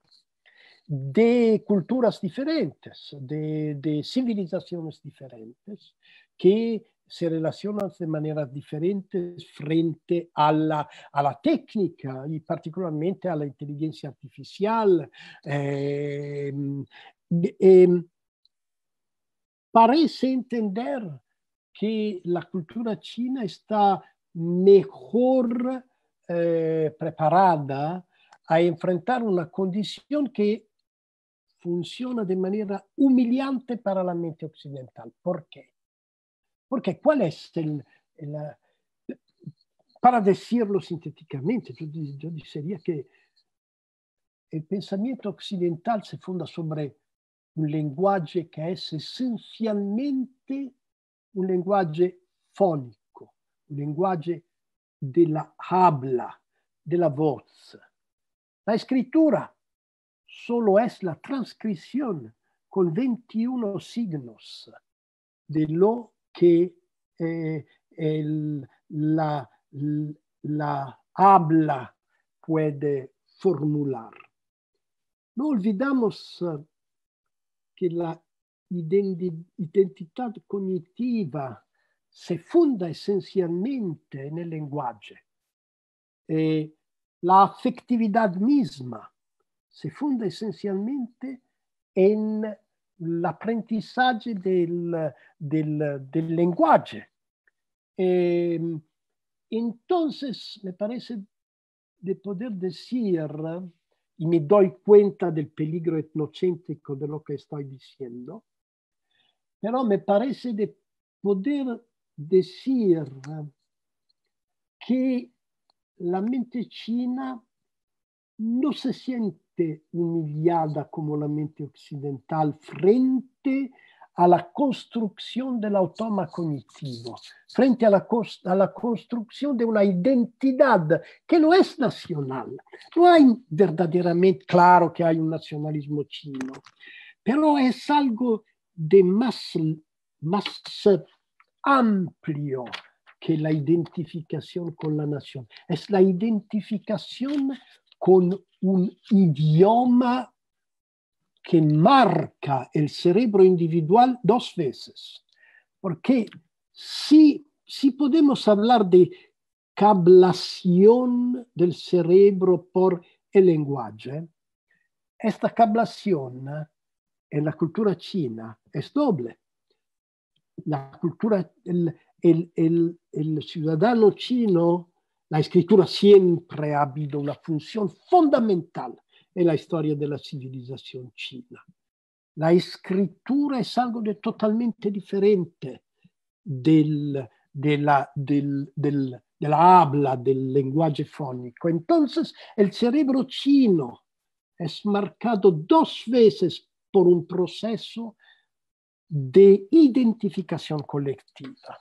de culturas diferentes, de, de civilizaciones diferentes, que si relacionan de maneras diferentes frente a la, a la técnica y particularmente a la inteligencia artificial. Eh, eh, parece entender que la cultura china está mejor eh, preparada a enfrentare una condizione che funziona de manera humillante para la mente occidentale. Perché? Perché qual è il... el... La, para decirlo sintéticamente, yo, yo diría que el pensamiento occidental se funda un linguaggio che è essenzialmente un linguaggio fonico, un linguaggio della habla, della voz. La scrittura solo è la transcrizione con 21 signos de lo que eh, el, la, la habla puede formular. No olvidamos eh, che la identità cognitiva se funda essenzialmente nel linguaggio. E la afectividad misma se funda esencialmente en l'apprentissage del, del, del, lenguaje. Eh, entonces, me parece de poder decir, y me doy cuenta del peligro etnocéntrico de lo que estoy diciendo, pero me parece de poder decir que la mente mentecina non si siente humillada come la mente occidentale frente alla costruzione construcción del automa cognitivo, frente a la, a la construcción una identità che non è nazionale. No è verdaderamente, claro che hay un nazionalismo chino, però è algo di más, más amplio, que la identificación con la nación. Es la identificación con un idioma que marca el cerebro individual dos veces. Porque si, si podemos hablar de cablación del cerebro por el lenguaje, esta cablación en la cultura china es doble la cultura, el, ciudadano chino, la escritura siempre ha habido una función fundamental en la historia de la civilización china. La escritura es algo totalmente diferente del, del, de habla, del lenguaje fónico. Entonces, el cerebro chino es marcado dos veces por un proceso de identificación colectiva.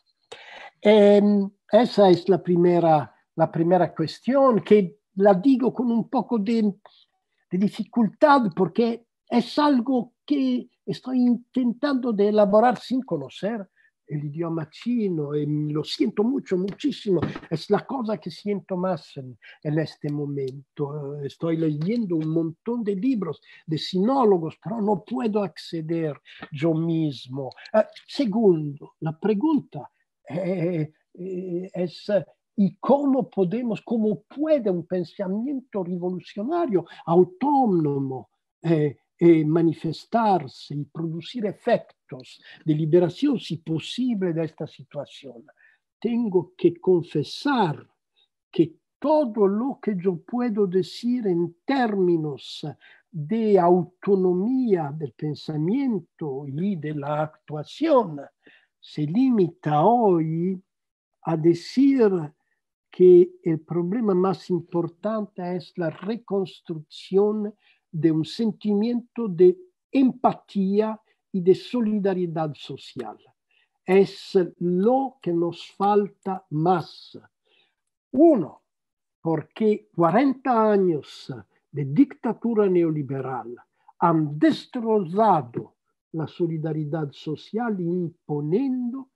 Em, esa es la primera, la primera cuestión que la digo con un poco de, de dificultad porque es algo que estoy intentando de elaborar sin conocer el idioma chino y lo siento mucho, muchísimo. Es la cosa que siento más en, en, este momento. Estoy eh, leyendo un montón de libros de sinólogos, pero no puedo acceder yo mismo. Eh, segundo, la pregunta eh, eh, es... ¿Y cómo podemos, cómo puede un pensamiento revolucionario autónomo eh, manifestarse y producir efectos? proyectos de liberación, si posible, de esta situación. Tengo que confesar que todo lo que yo puedo decir en términos de autonomía del pensamiento y de la actuación se limita hoy a decir que el problema más importante es la reconstrucción de un sentimiento de empatía y de solidaridad social. Es lo que nos falta más. Uno, porque 40 años de dictadura neoliberal han destrozado la solidaridad social imponiendo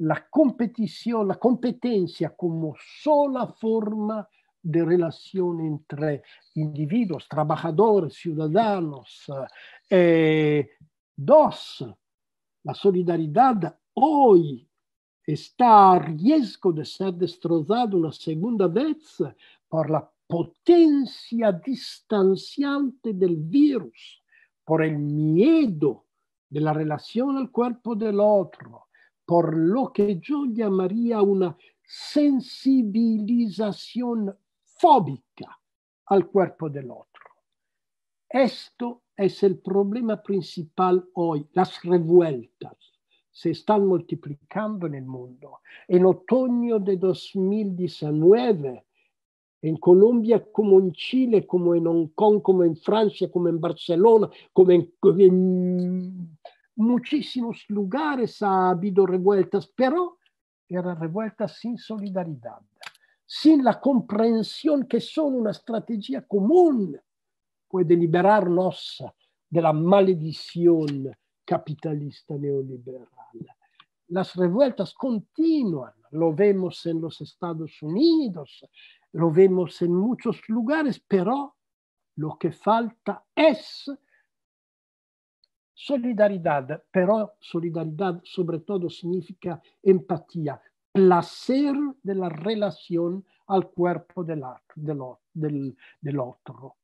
la competición, la competencia como sola forma de relación entre individuos, trabajadores, ciudadanos, eh, dos, la solidaridad hoy está a riesgo de ser destrozada una segunda vez por la potencia distanciante del virus, por el miedo de la relación al cuerpo del otro, por lo que yo llamaría una sensibilización fóbica al cuerpo del otro. Esto es el problema principal hoy, las revueltas se están multiplicando en el mundo. En otoño de 2019, en Colombia como en Chile, como en Hong Kong, como en Francia, como en Barcelona, como en, en muchísimos lugares ha habido revueltas, pero eran revueltas sin solidaridad, sin la comprensión que son una estrategia común puede liberarnos de la maledición capitalista neoliberal. Las revueltas continúan, lo vemos en los Estados Unidos, lo vemos en muchos lugares, pero lo que falta es solidaridad, pero solidaridad sobre todo significa empatía, placer de la relación al cuerpo del otro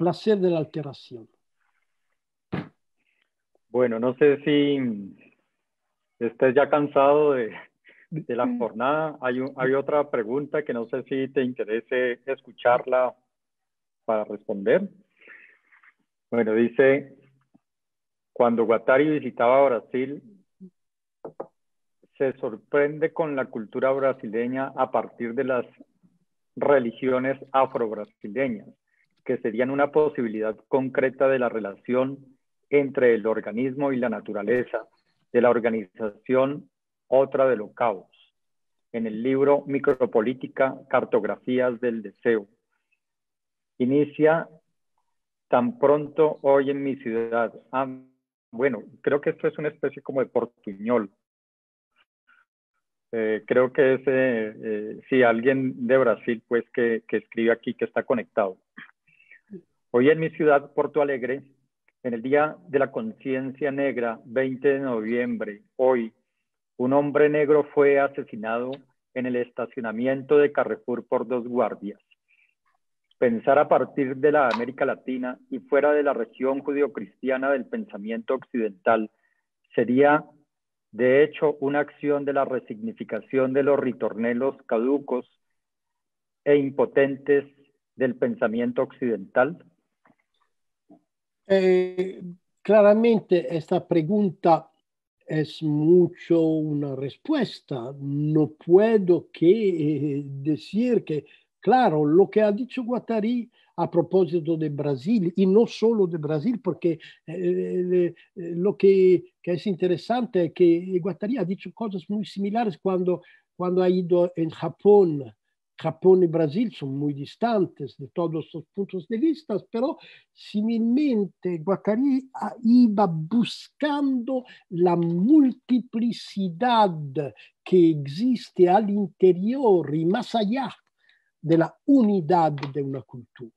placer de la alteración. Bueno, no sé si estés ya cansado de, la mm. jornada. Hay, otra pregunta que no sé si te interese escucharla para responder. Bueno, dice, cuando Guattari visitaba Brasil, se sorprende con la cultura brasileña a partir de las religiones afro-brasileñas que serían una posibilidad concreta de la relación entre el organismo y la naturaleza, de la organización, otra de los caos. En el libro Micropolítica, Cartografías del Deseo, inicia tan pronto hoy en mi ciudad. Ah, bueno, creo que esto es una especie como de portuñol. Eh, creo que es, eh, eh, si alguien de Brasil, pues, que escribe aquí, que está conectado. Hoy en mi ciudad, Porto Alegre, en el Día de la Conciencia Negra, 20 de noviembre, hoy, un hombre negro fue asesinado en el estacionamiento de Carrefour por dos guardias. Pensar a partir de la América Latina y fuera de la región judio-cristiana del pensamiento occidental sería, de hecho, una acción de la resignificación de los ritornelos caducos e impotentes del pensamiento occidental Eh, claramente questa pregunta è molto una risposta. Non posso che eh, dire che, claro, lo che ha detto Guattari a proposito de Brasil, e non solo de Brasil, perché eh, lo que, que, es interesante es que Guattari ha detto cose molto simili quando ha ido in Japón Giappone e Brasil sono molto distanti de tutti i punti di vista, però similmente Guattari iba buscando la multiplicidad che esiste all'interno, interior más allá della unità di de una cultura.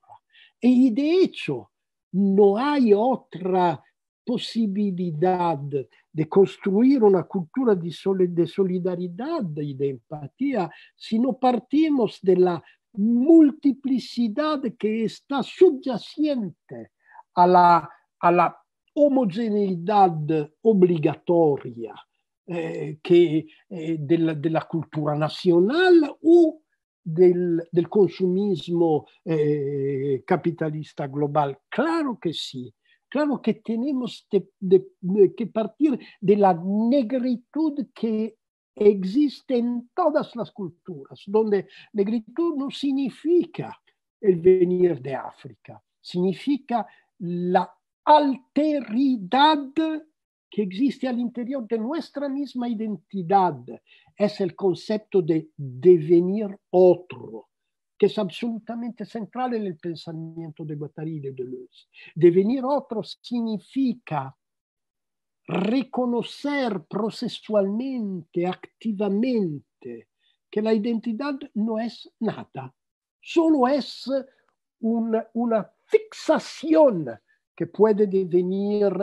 E di hecho, non hay otra possibilità di costruire una cultura di, soli, di solidarietà e di empatia se non partiamo dalla multiplicità che sta soggiacente alla, alla omogeneità obbligatoria eh, che, eh, della, della, cultura nazionale o del, del consumismo eh, capitalista globale. Claro che sì, Claro que tenemos que partir de la negritud que existe en todas las culturas, donde negritud no significa el venir de África, significa la alteridad que existe al interior de nuestra misma identidad. Es el concepto de devenir otro. che è absolutamente central nel el pensamiento de Guattari e Deleuze. Devenir otro significa riconoscere processualmente, activamente, che la identità non è nada, solo è un, una fixazione che può devenir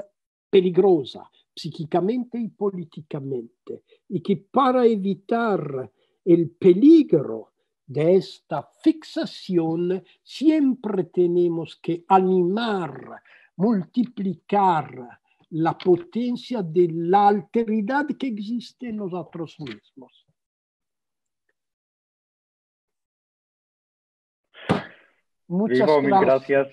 peligrosa psíquicamente e políticamente, e che per evitar il peligro de esta fixación siempre tenemos que animar, multiplicar la potencia de la alteridad que existe en nosotros mismos. Muchas gracias.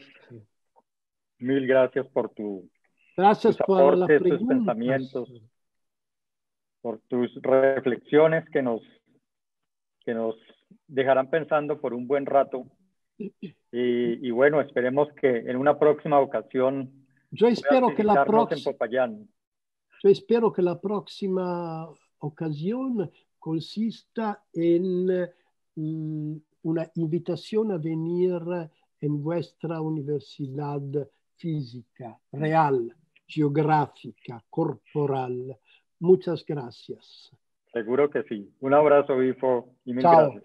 Mil gracias. por tu gracias tus por aportes, tus pensamientos, por tus reflexiones que nos, que nos dejarán pensando por un buen rato. Y, bueno, esperemos que en una próxima ocasión. Yo espero que la próxima. Yo espero que la próxima ocasión consista en mm, una invitación a venir en vuestra universidad física, real, geográfica, corporal. Muchas gracias. Seguro que sí. Un abrazo, Bifo, y mil gracias.